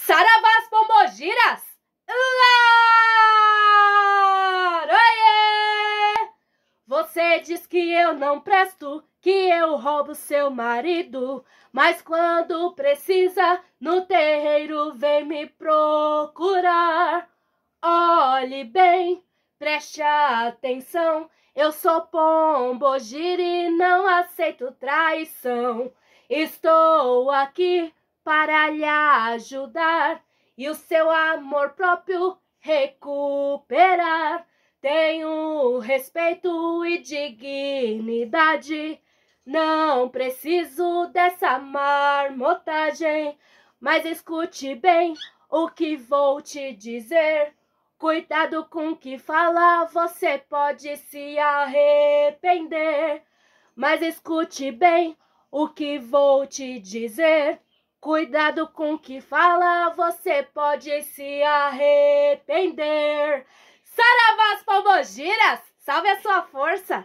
Saravás Pombogiras! Laroie! Você diz que eu não presto, que eu roubo seu marido, mas quando precisa, no terreiro vem me procurar. Olhe bem, preste atenção, eu sou Pombogira e não aceito traição. Estou aqui para lhe ajudar e o seu amor próprio recuperar. Tenho respeito e dignidade, não preciso dessa marmotagem. Mas escute bem o que vou te dizer. Cuidado com o que fala, você pode se arrepender. Mas escute bem o que vou te dizer. Cuidado com o que fala, você pode se arrepender. as pombogiras, salve a sua força!